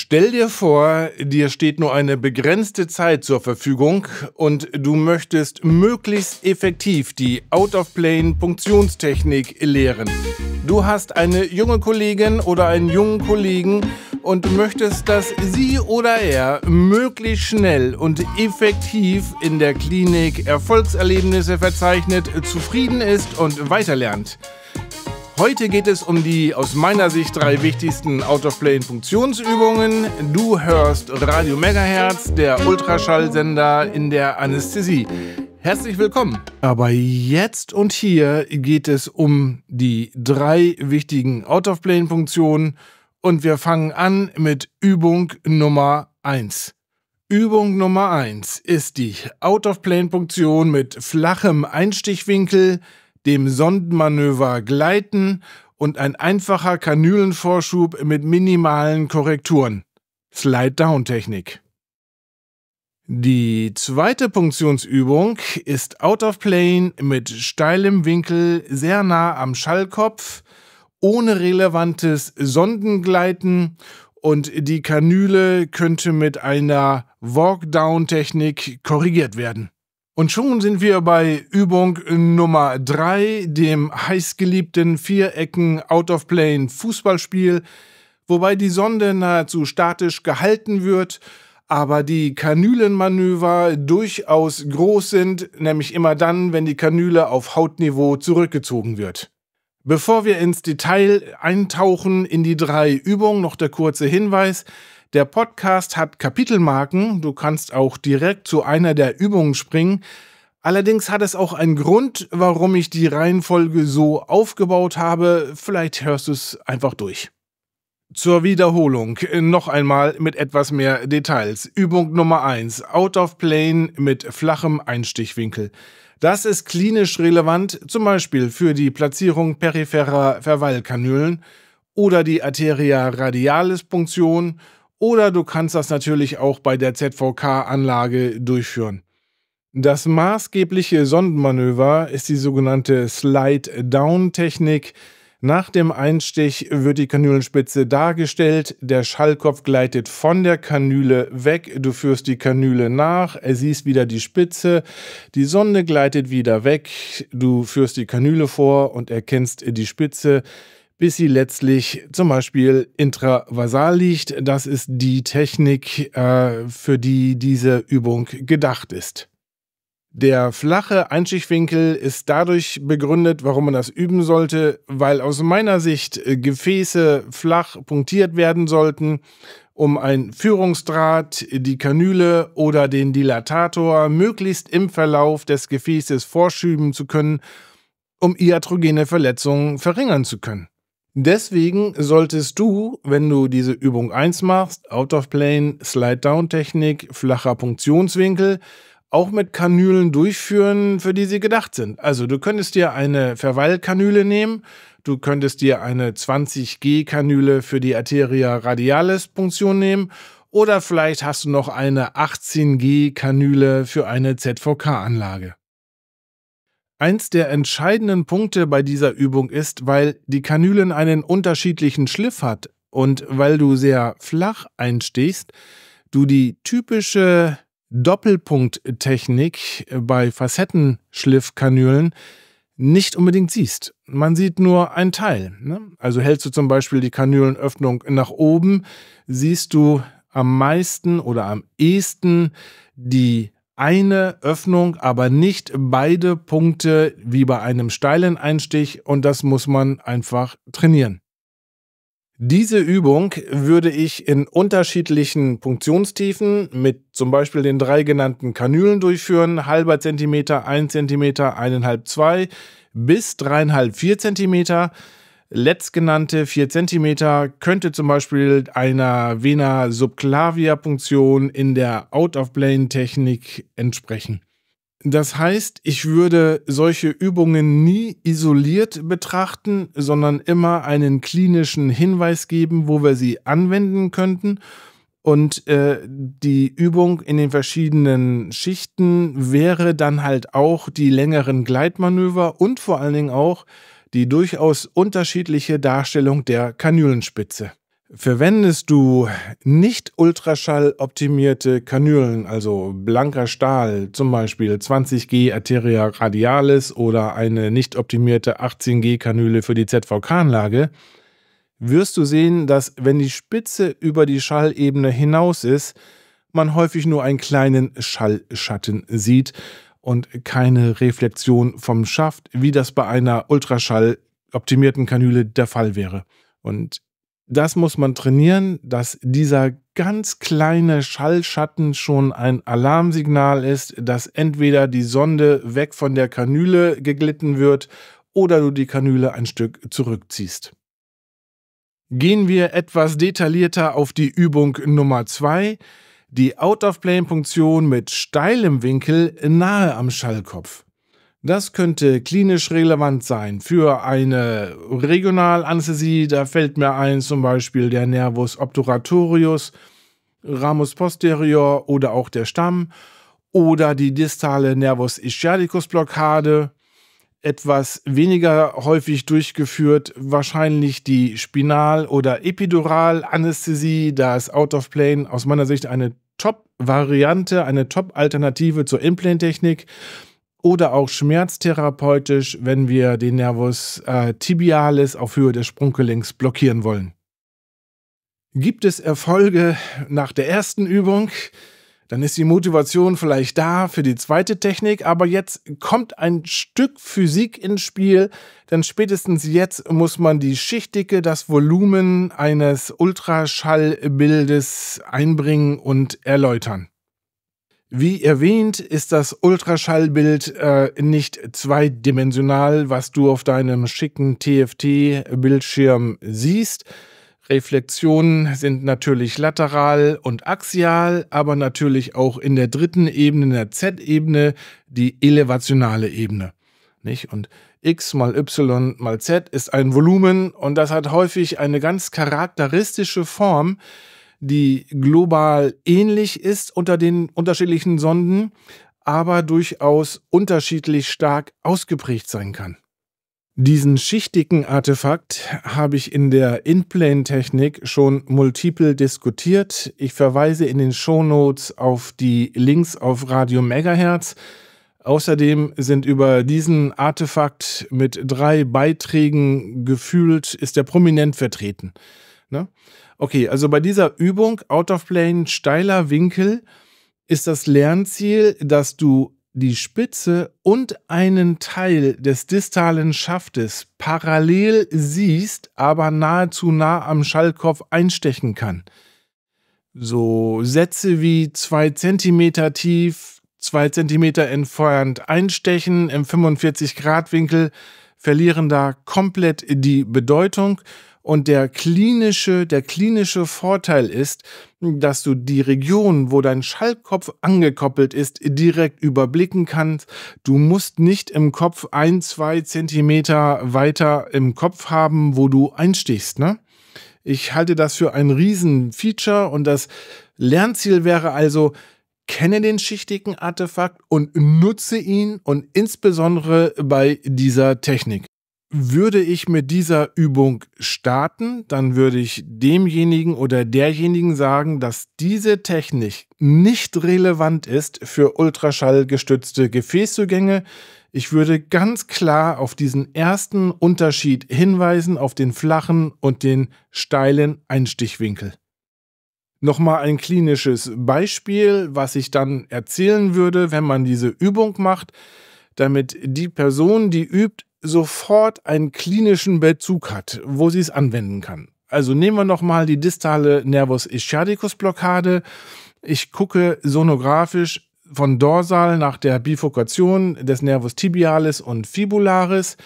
Stell dir vor, dir steht nur eine begrenzte Zeit zur Verfügung und du möchtest möglichst effektiv die Out-of-Plane-Punktionstechnik lehren. Du hast eine junge Kollegin oder einen jungen Kollegen und möchtest, dass sie oder er möglichst schnell und effektiv in der Klinik Erfolgserlebnisse verzeichnet, zufrieden ist und weiterlernt. Heute geht es um die aus meiner Sicht drei wichtigsten Out-of-Plane-Funktionsübungen. Du hörst Radio Megahertz, der Ultraschallsender in der Anästhesie. Herzlich willkommen. Aber jetzt und hier geht es um die drei wichtigen Out-of-Plane-Funktionen und wir fangen an mit Übung Nummer 1. Übung Nummer 1 ist die Out-of-Plane-Funktion mit flachem Einstichwinkel, dem Sondenmanöver gleiten und ein einfacher Kanülenvorschub mit minimalen Korrekturen. Slide-Down-Technik. Die zweite Punktionsübung ist out of plane mit steilem Winkel sehr nah am Schallkopf, ohne relevantes Sondengleiten und die Kanüle könnte mit einer Walk-Down-Technik korrigiert werden. Und schon sind wir bei Übung Nummer 3, dem heißgeliebten Vierecken Out of Plane Fußballspiel, wobei die Sonde nahezu statisch gehalten wird, aber die Kanülenmanöver durchaus groß sind, nämlich immer dann, wenn die Kanüle auf Hautniveau zurückgezogen wird. Bevor wir ins Detail eintauchen in die drei Übungen, noch der kurze Hinweis, der Podcast hat Kapitelmarken, du kannst auch direkt zu einer der Übungen springen. Allerdings hat es auch einen Grund, warum ich die Reihenfolge so aufgebaut habe. Vielleicht hörst du es einfach durch. Zur Wiederholung noch einmal mit etwas mehr Details. Übung Nummer 1. Out of Plane mit flachem Einstichwinkel. Das ist klinisch relevant, zum Beispiel für die Platzierung peripherer Verweilkanülen oder die Arteria radialis Punktion oder du kannst das natürlich auch bei der ZVK-Anlage durchführen. Das maßgebliche Sondenmanöver ist die sogenannte Slide-Down-Technik. Nach dem Einstich wird die Kanülenspitze dargestellt, der Schallkopf gleitet von der Kanüle weg, du führst die Kanüle nach, er siehst wieder die Spitze, die Sonde gleitet wieder weg, du führst die Kanüle vor und erkennst die Spitze bis sie letztlich zum Beispiel intravasal liegt. Das ist die Technik, äh, für die diese Übung gedacht ist. Der flache Einschichtwinkel ist dadurch begründet, warum man das üben sollte, weil aus meiner Sicht äh, Gefäße flach punktiert werden sollten, um ein Führungsdraht, die Kanüle oder den Dilatator möglichst im Verlauf des Gefäßes vorschüben zu können, um iatrogene Verletzungen verringern zu können. Deswegen solltest du, wenn du diese Übung 1 machst, Out of Plane, Slide Down Technik, flacher Punktionswinkel, auch mit Kanülen durchführen, für die sie gedacht sind. Also du könntest dir eine Verweilkanüle nehmen, du könntest dir eine 20G-Kanüle für die Arteria radialis Punktion nehmen oder vielleicht hast du noch eine 18G-Kanüle für eine ZVK-Anlage. Eins der entscheidenden Punkte bei dieser Übung ist, weil die Kanülen einen unterschiedlichen Schliff hat und weil du sehr flach einstichst, du die typische Doppelpunkttechnik bei Facettenschliffkanülen nicht unbedingt siehst. Man sieht nur einen Teil. Ne? Also hältst du zum Beispiel die Kanülenöffnung nach oben, siehst du am meisten oder am ehesten die eine Öffnung, aber nicht beide Punkte wie bei einem steilen Einstich und das muss man einfach trainieren. Diese Übung würde ich in unterschiedlichen Punktionstiefen mit zum Beispiel den drei genannten Kanülen durchführen, halber Zentimeter, ein Zentimeter, eineinhalb, zwei bis dreieinhalb, vier Zentimeter. Letztgenannte 4 cm könnte zum Beispiel einer Vena subclavia-Punktion in der Out-of-Plane-Technik entsprechen. Das heißt, ich würde solche Übungen nie isoliert betrachten, sondern immer einen klinischen Hinweis geben, wo wir sie anwenden könnten und äh, die Übung in den verschiedenen Schichten wäre dann halt auch die längeren Gleitmanöver und vor allen Dingen auch die durchaus unterschiedliche Darstellung der Kanülenspitze. Verwendest du nicht ultraschalloptimierte Kanülen, also blanker Stahl, zum Beispiel 20G Arteria radialis oder eine nicht optimierte 18G Kanüle für die ZVK-Anlage, wirst du sehen, dass wenn die Spitze über die Schallebene hinaus ist, man häufig nur einen kleinen Schallschatten sieht, und keine Reflexion vom Schaft, wie das bei einer ultraschalloptimierten Kanüle der Fall wäre. Und das muss man trainieren, dass dieser ganz kleine Schallschatten schon ein Alarmsignal ist, dass entweder die Sonde weg von der Kanüle geglitten wird oder du die Kanüle ein Stück zurückziehst. Gehen wir etwas detaillierter auf die Übung Nummer 2 die Out-of-Plane-Punktion mit steilem Winkel nahe am Schallkopf. Das könnte klinisch relevant sein für eine Regionalanästhesie. Da fällt mir ein zum Beispiel der Nervus obturatorius, Ramus posterior oder auch der Stamm oder die distale Nervus ischiadicus Blockade etwas weniger häufig durchgeführt, wahrscheinlich die Spinal- oder Epidural-Anästhesie. Da ist Out of Plane aus meiner Sicht eine Top-Variante, eine Top-Alternative zur Implant-Technik oder auch schmerztherapeutisch, wenn wir den Nervus äh, tibialis auf Höhe des Sprunggelenks blockieren wollen. Gibt es Erfolge nach der ersten Übung? dann ist die Motivation vielleicht da für die zweite Technik, aber jetzt kommt ein Stück Physik ins Spiel, denn spätestens jetzt muss man die Schichtdicke, das Volumen eines Ultraschallbildes einbringen und erläutern. Wie erwähnt, ist das Ultraschallbild äh, nicht zweidimensional, was du auf deinem schicken TFT-Bildschirm siehst, Reflexionen sind natürlich lateral und axial, aber natürlich auch in der dritten Ebene, in der Z-Ebene, die elevationale Ebene. Nicht? Und x mal y mal z ist ein Volumen und das hat häufig eine ganz charakteristische Form, die global ähnlich ist unter den unterschiedlichen Sonden, aber durchaus unterschiedlich stark ausgeprägt sein kann. Diesen schichtigen Artefakt habe ich in der In-Plane-Technik schon multiple diskutiert. Ich verweise in den Shownotes auf die Links auf Radio Megahertz. Außerdem sind über diesen Artefakt mit drei Beiträgen gefühlt, ist er prominent vertreten. Ne? Okay, also bei dieser Übung, Out of Plane, steiler Winkel, ist das Lernziel, dass du die Spitze und einen Teil des distalen Schaftes parallel siehst, aber nahezu nah am Schallkopf einstechen kann. So Sätze wie 2 cm tief, 2 cm entfernt einstechen im 45 Grad Winkel verlieren da komplett die Bedeutung und der klinische, der klinische Vorteil ist, dass du die Region, wo dein Schallkopf angekoppelt ist, direkt überblicken kannst. Du musst nicht im Kopf ein, zwei Zentimeter weiter im Kopf haben, wo du einstichst, ne? Ich halte das für ein Riesenfeature und das Lernziel wäre also, kenne den schichtigen Artefakt und nutze ihn und insbesondere bei dieser Technik würde ich mit dieser Übung starten, dann würde ich demjenigen oder derjenigen sagen, dass diese Technik nicht relevant ist für ultraschallgestützte Gefäßzugänge. Ich würde ganz klar auf diesen ersten Unterschied hinweisen, auf den flachen und den steilen Einstichwinkel. Nochmal ein klinisches Beispiel, was ich dann erzählen würde, wenn man diese Übung macht damit die Person, die übt, sofort einen klinischen Bezug hat, wo sie es anwenden kann. Also nehmen wir nochmal die distale Nervus ischiadicus Blockade. Ich gucke sonografisch von dorsal nach der Bifurkation des Nervus tibialis und fibularis.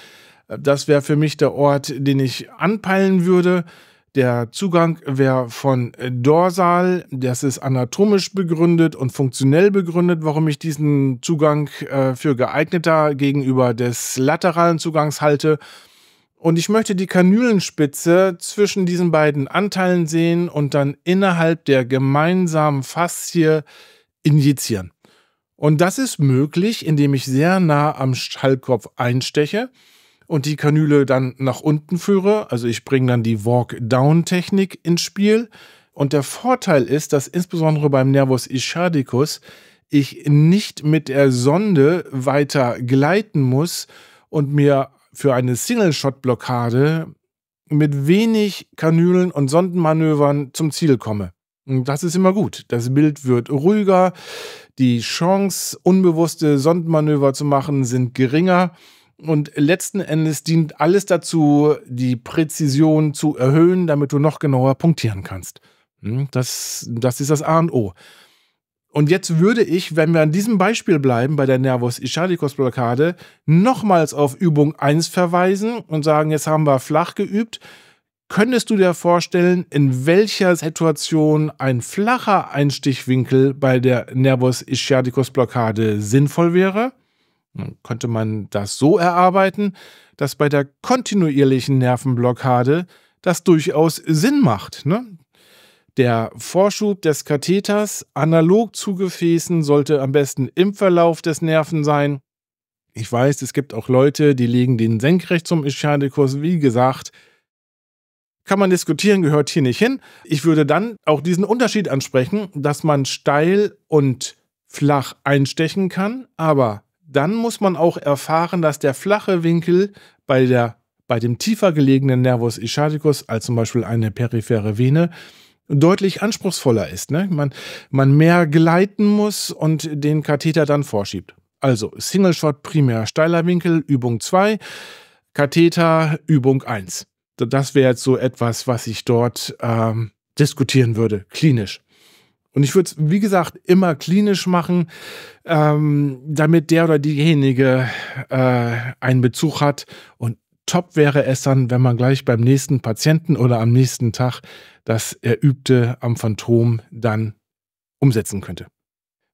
Das wäre für mich der Ort, den ich anpeilen würde. Der Zugang wäre von äh, dorsal, das ist anatomisch begründet und funktionell begründet, warum ich diesen Zugang äh, für geeigneter gegenüber des lateralen Zugangs halte. Und ich möchte die Kanülenspitze zwischen diesen beiden Anteilen sehen und dann innerhalb der gemeinsamen Faszie injizieren. Und das ist möglich, indem ich sehr nah am Schallkopf einsteche und die Kanüle dann nach unten führe. Also ich bringe dann die Walk-Down-Technik ins Spiel. Und der Vorteil ist, dass insbesondere beim Nervus ischadicus ich nicht mit der Sonde weiter gleiten muss und mir für eine Single-Shot-Blockade mit wenig Kanülen und Sondenmanövern zum Ziel komme. Und das ist immer gut. Das Bild wird ruhiger, die Chance, unbewusste Sondenmanöver zu machen, sind geringer und letzten Endes dient alles dazu, die Präzision zu erhöhen, damit du noch genauer punktieren kannst. Hm, das, das ist das A und O. Und jetzt würde ich, wenn wir an diesem Beispiel bleiben, bei der Nervus Ischalicus Blockade, nochmals auf Übung 1 verweisen und sagen, jetzt haben wir flach geübt. Könntest du dir vorstellen, in welcher Situation ein flacher Einstichwinkel bei der Nervus Ischiaticus Blockade sinnvoll wäre? Könnte man das so erarbeiten, dass bei der kontinuierlichen Nervenblockade das durchaus Sinn macht. Ne? Der Vorschub des Katheters analog zu Gefäßen sollte am besten im Verlauf des Nerven sein. Ich weiß, es gibt auch Leute, die legen den senkrecht zum Ischiadikus. Wie gesagt, kann man diskutieren, gehört hier nicht hin. Ich würde dann auch diesen Unterschied ansprechen, dass man steil und flach einstechen kann, aber dann muss man auch erfahren, dass der flache Winkel bei, der, bei dem tiefer gelegenen Nervus ischaticus, als zum Beispiel eine periphere Vene, deutlich anspruchsvoller ist. Ne? Man, man mehr gleiten muss und den Katheter dann vorschiebt. Also Single Shot primär steiler Winkel, Übung 2, Katheter, Übung 1. Das wäre jetzt so etwas, was ich dort ähm, diskutieren würde, klinisch. Und ich würde es, wie gesagt, immer klinisch machen, ähm, damit der oder diejenige äh, einen Bezug hat. Und top wäre es dann, wenn man gleich beim nächsten Patienten oder am nächsten Tag das Erübte am Phantom dann umsetzen könnte.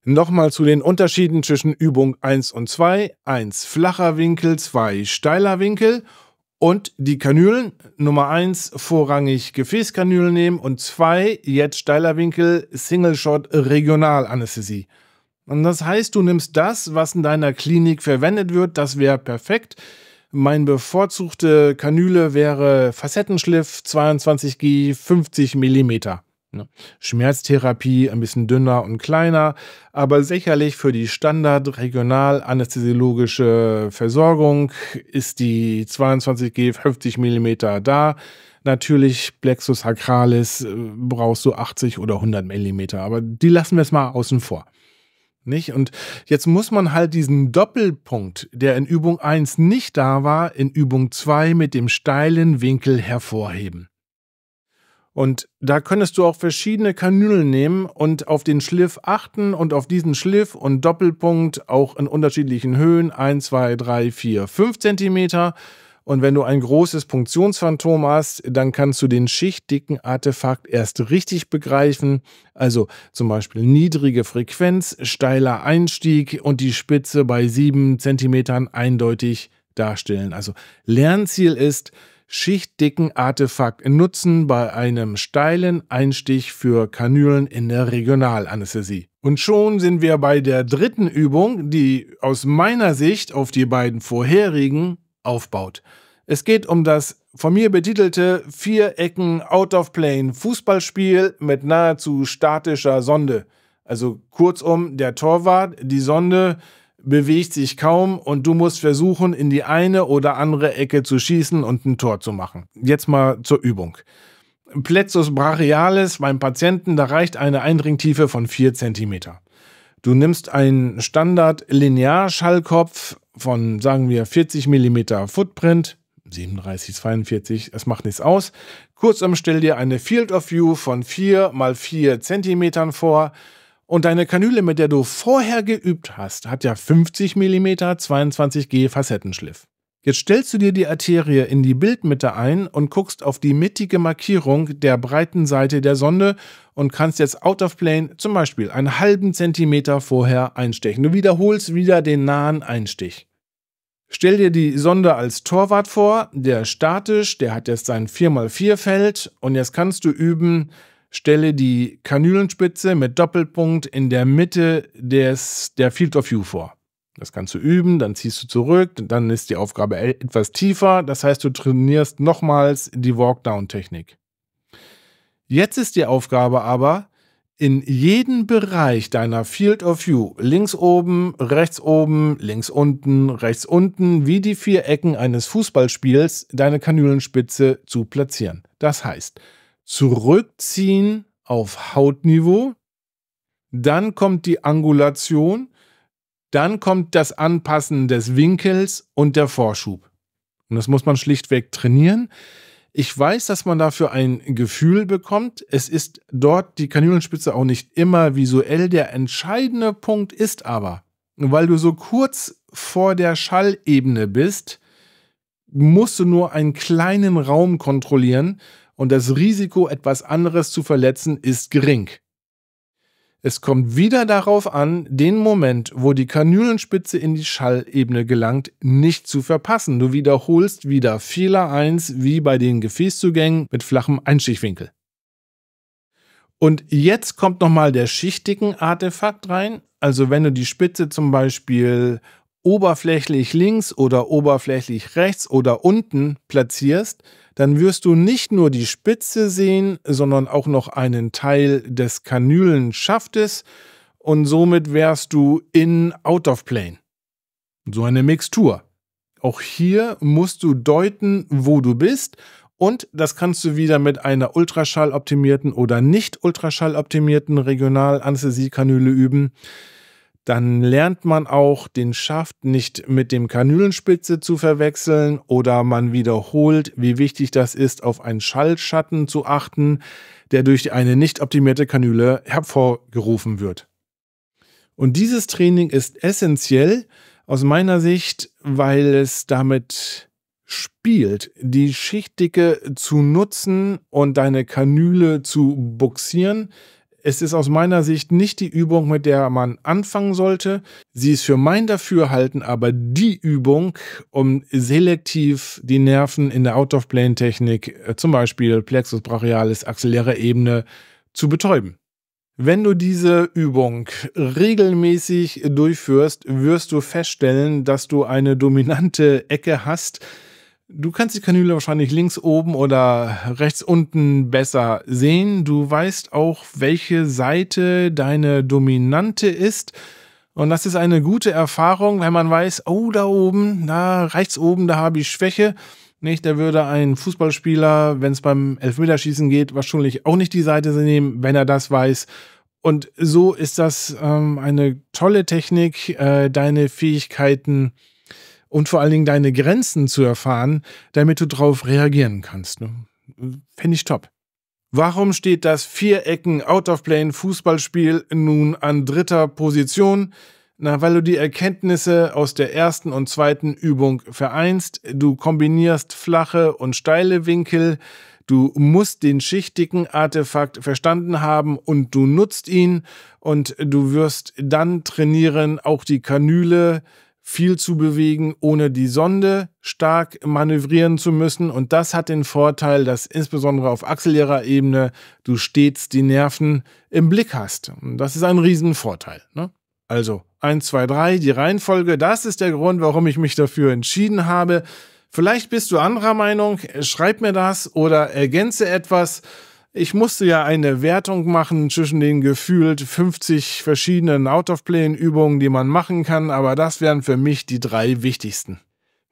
Nochmal zu den Unterschieden zwischen Übung 1 und 2. 1 flacher Winkel, 2 steiler Winkel. Und die Kanülen, Nummer eins vorrangig Gefäßkanülen nehmen und zwei jetzt steiler Winkel, Single Shot Regional Regionalanästhesie. Und das heißt, du nimmst das, was in deiner Klinik verwendet wird, das wäre perfekt. Mein bevorzugte Kanüle wäre Facettenschliff 22G 50 mm. Ne? Schmerztherapie ein bisschen dünner und kleiner, aber sicherlich für die Standard-Regional-Anästhesiologische Versorgung ist die 22G 50 mm da. Natürlich, Plexus sacralis äh, brauchst du 80 oder 100 mm, aber die lassen wir es mal außen vor. Nicht? Und jetzt muss man halt diesen Doppelpunkt, der in Übung 1 nicht da war, in Übung 2 mit dem steilen Winkel hervorheben. Und da könntest du auch verschiedene Kanülen nehmen und auf den Schliff achten und auf diesen Schliff und Doppelpunkt auch in unterschiedlichen Höhen 1, 2, 3, 4, 5 cm. Und wenn du ein großes Punktionsphantom hast, dann kannst du den schichtdicken Artefakt erst richtig begreifen. Also zum Beispiel niedrige Frequenz, steiler Einstieg und die Spitze bei 7 cm eindeutig darstellen. Also Lernziel ist, schichtdicken Artefakt nutzen bei einem steilen Einstich für Kanülen in der Regionalanästhesie. Und schon sind wir bei der dritten Übung, die aus meiner Sicht auf die beiden vorherigen aufbaut. Es geht um das von mir betitelte Vierecken Out of Plane Fußballspiel mit nahezu statischer Sonde. Also kurzum, der Torwart, die Sonde, bewegt sich kaum und du musst versuchen, in die eine oder andere Ecke zu schießen und ein Tor zu machen. Jetzt mal zur Übung. Plexus brachialis beim Patienten, da reicht eine Eindringtiefe von 4 cm. Du nimmst einen standard linearschallkopf von, sagen wir, 40 mm Footprint, 37, 42, es macht nichts aus. Kurzum, stell dir eine Field of View von 4 mal 4 cm vor und deine Kanüle, mit der du vorher geübt hast, hat ja 50 mm 22G Facettenschliff. Jetzt stellst du dir die Arterie in die Bildmitte ein und guckst auf die mittige Markierung der breiten Seite der Sonde und kannst jetzt out of plane zum Beispiel einen halben Zentimeter vorher einstechen. Du wiederholst wieder den nahen Einstich. Stell dir die Sonde als Torwart vor, der statisch, der hat jetzt sein 4x4 Feld und jetzt kannst du üben, stelle die Kanülenspitze mit Doppelpunkt in der Mitte des, der Field of View vor. Das kannst du üben, dann ziehst du zurück, dann ist die Aufgabe e, etwas tiefer, das heißt du trainierst nochmals die Walkdown-Technik. Jetzt ist die Aufgabe aber, in jeden Bereich deiner Field of View, links oben, rechts oben, links unten, rechts unten, wie die vier Ecken eines Fußballspiels, deine Kanülenspitze zu platzieren. Das heißt, zurückziehen auf Hautniveau, dann kommt die Angulation, dann kommt das Anpassen des Winkels und der Vorschub. Und das muss man schlichtweg trainieren. Ich weiß, dass man dafür ein Gefühl bekommt. Es ist dort die Kanülenspitze auch nicht immer visuell. Der entscheidende Punkt ist aber, weil du so kurz vor der Schallebene bist, musst du nur einen kleinen Raum kontrollieren und das Risiko, etwas anderes zu verletzen, ist gering. Es kommt wieder darauf an, den Moment, wo die Kanülenspitze in die Schallebene gelangt, nicht zu verpassen. Du wiederholst wieder Fehler 1 wie bei den Gefäßzugängen mit flachem Einstichwinkel. Und jetzt kommt nochmal der schichtigen Artefakt rein. Also wenn du die Spitze zum Beispiel oberflächlich links oder oberflächlich rechts oder unten platzierst, dann wirst du nicht nur die Spitze sehen, sondern auch noch einen Teil des Kanülenschaftes und somit wärst du in Out of Plane. So eine Mixtur. Auch hier musst du deuten, wo du bist und das kannst du wieder mit einer ultraschalloptimierten oder nicht ultraschalloptimierten Regionalanästhesiekanüle üben dann lernt man auch den Schaft nicht mit dem Kanülenspitze zu verwechseln oder man wiederholt, wie wichtig das ist, auf einen Schallschatten zu achten, der durch eine nicht optimierte Kanüle hervorgerufen wird. Und dieses Training ist essentiell aus meiner Sicht, weil es damit spielt, die Schichtdicke zu nutzen und deine Kanüle zu buxieren, es ist aus meiner Sicht nicht die Übung, mit der man anfangen sollte. Sie ist für mein Dafürhalten aber die Übung, um selektiv die Nerven in der Out-of-Plane-Technik, äh, zum Beispiel Plexus brachialis, axilläre Ebene, zu betäuben. Wenn du diese Übung regelmäßig durchführst, wirst du feststellen, dass du eine dominante Ecke hast, Du kannst die Kanüle wahrscheinlich links oben oder rechts unten besser sehen. Du weißt auch, welche Seite deine dominante ist. Und das ist eine gute Erfahrung, wenn man weiß, oh, da oben, da rechts oben, da habe ich Schwäche. Nicht, da würde ein Fußballspieler, wenn es beim Elfmeterschießen geht, wahrscheinlich auch nicht die Seite nehmen, wenn er das weiß. Und so ist das ähm, eine tolle Technik, äh, deine Fähigkeiten äh, und vor allen Dingen deine Grenzen zu erfahren, damit du darauf reagieren kannst. Ne? Fände ich top. Warum steht das Vierecken-Out-of-Plane-Fußballspiel nun an dritter Position? Na, weil du die Erkenntnisse aus der ersten und zweiten Übung vereinst, du kombinierst flache und steile Winkel, du musst den schichtigen Artefakt verstanden haben und du nutzt ihn und du wirst dann trainieren, auch die Kanüle, viel zu bewegen, ohne die Sonde stark manövrieren zu müssen. Und das hat den Vorteil, dass insbesondere auf axillierer Ebene du stets die Nerven im Blick hast. Und das ist ein Riesenvorteil. Ne? Also 1, 2, 3, die Reihenfolge, das ist der Grund, warum ich mich dafür entschieden habe. Vielleicht bist du anderer Meinung, schreib mir das oder ergänze etwas ich musste ja eine Wertung machen zwischen den gefühlt 50 verschiedenen Out-of-Plane-Übungen, die man machen kann, aber das wären für mich die drei wichtigsten.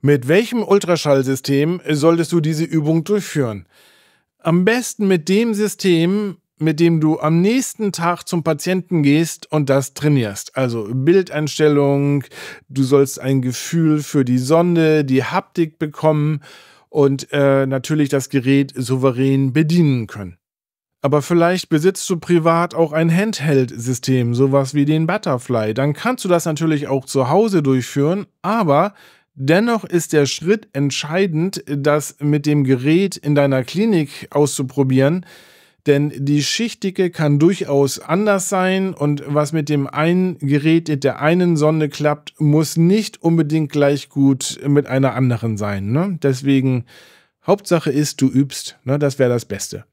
Mit welchem Ultraschallsystem solltest du diese Übung durchführen? Am besten mit dem System, mit dem du am nächsten Tag zum Patienten gehst und das trainierst. Also Bildeinstellung, du sollst ein Gefühl für die Sonde, die Haptik bekommen und äh, natürlich das Gerät souverän bedienen können. Aber vielleicht besitzt du privat auch ein Handheld-System, sowas wie den Butterfly. Dann kannst du das natürlich auch zu Hause durchführen, aber Dennoch ist der Schritt entscheidend, das mit dem Gerät in deiner Klinik auszuprobieren, denn die Schichtdicke kann durchaus anders sein und was mit dem einen Gerät in der einen Sonne klappt, muss nicht unbedingt gleich gut mit einer anderen sein. Ne? Deswegen, Hauptsache ist, du übst. Ne? Das wäre das Beste.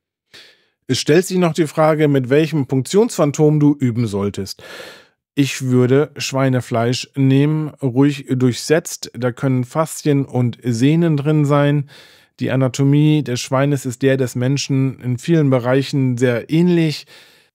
Es stellt sich noch die Frage, mit welchem Punktionsphantom du üben solltest. Ich würde Schweinefleisch nehmen, ruhig durchsetzt. Da können Faszien und Sehnen drin sein. Die Anatomie des Schweines ist der des Menschen in vielen Bereichen sehr ähnlich.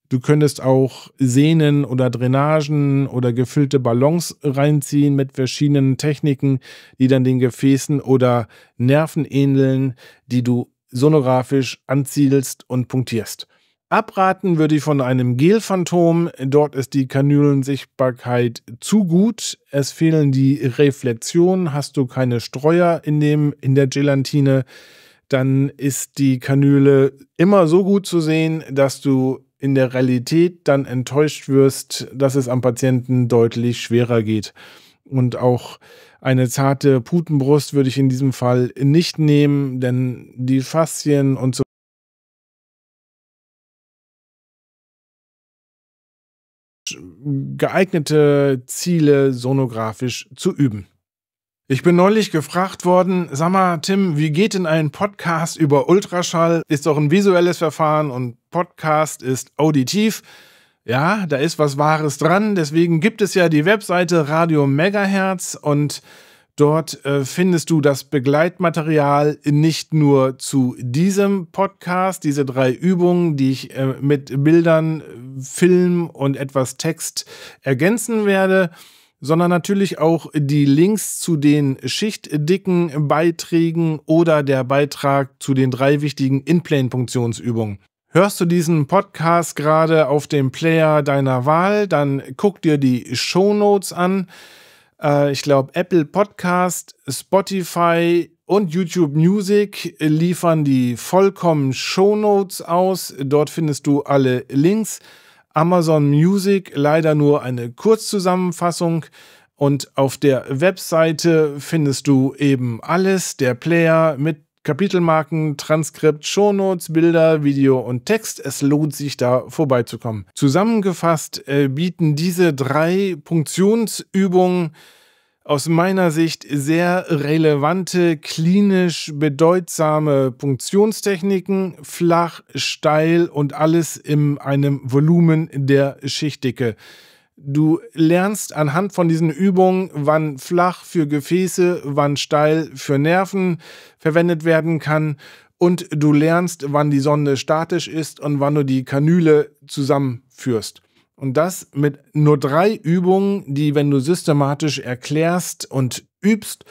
Du könntest auch Sehnen oder Drainagen oder gefüllte Ballons reinziehen mit verschiedenen Techniken, die dann den Gefäßen oder Nerven ähneln, die du sonografisch anzielst und punktierst. Abraten würde ich von einem Gelphantom. Dort ist die Kanülensichtbarkeit zu gut. Es fehlen die Reflexionen. Hast du keine Streuer in, dem, in der Gelatine, dann ist die Kanüle immer so gut zu sehen, dass du in der Realität dann enttäuscht wirst, dass es am Patienten deutlich schwerer geht und auch eine zarte Putenbrust würde ich in diesem Fall nicht nehmen, denn die Faszien und so geeignete Ziele sonografisch zu üben. Ich bin neulich gefragt worden, sag mal, Tim, wie geht denn ein Podcast über Ultraschall? Ist doch ein visuelles Verfahren und Podcast ist auditiv. Ja, da ist was Wahres dran. Deswegen gibt es ja die Webseite Radio Megahertz und Dort äh, findest du das Begleitmaterial nicht nur zu diesem Podcast, diese drei Übungen, die ich äh, mit Bildern, äh, Film und etwas Text ergänzen werde, sondern natürlich auch die Links zu den schichtdicken Beiträgen oder der Beitrag zu den drei wichtigen inplane funktionsübungen Hörst du diesen Podcast gerade auf dem Player deiner Wahl, dann guck dir die Show Notes an. Äh, ich glaube, Apple Podcast, Spotify und YouTube Music liefern die vollkommen Show Notes aus. Dort findest du alle Links. Amazon Music leider nur eine Kurzzusammenfassung. Und auf der Webseite findest du eben alles, der Player mit Kapitelmarken, Transkript, Shownotes, Bilder, Video und Text. Es lohnt sich da vorbeizukommen. Zusammengefasst äh, bieten diese drei Punktionsübungen aus meiner Sicht sehr relevante, klinisch bedeutsame Punktionstechniken, flach, steil und alles in einem Volumen der Schichtdicke. Du lernst anhand von diesen Übungen, wann flach für Gefäße, wann steil für Nerven verwendet werden kann. Und du lernst, wann die Sonde statisch ist und wann du die Kanüle zusammenführst. Und das mit nur drei Übungen, die, wenn du systematisch erklärst und übst,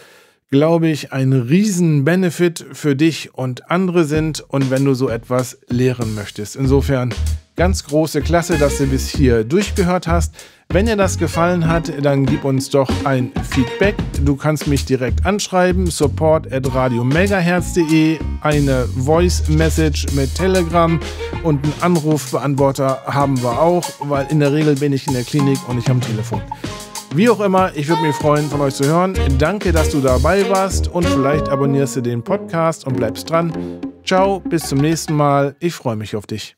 glaube ich, ein Riesen-Benefit für dich und andere sind und wenn du so etwas lehren möchtest. Insofern ganz große Klasse, dass du bis hier durchgehört hast. Wenn dir das gefallen hat, dann gib uns doch ein Feedback. Du kannst mich direkt anschreiben, support at radiomegaherz.de, eine Voice-Message mit Telegram und einen Anrufbeantworter haben wir auch, weil in der Regel bin ich in der Klinik und nicht am Telefon. Wie auch immer, ich würde mich freuen, von euch zu hören. Danke, dass du dabei warst und vielleicht abonnierst du den Podcast und bleibst dran. Ciao, bis zum nächsten Mal. Ich freue mich auf dich.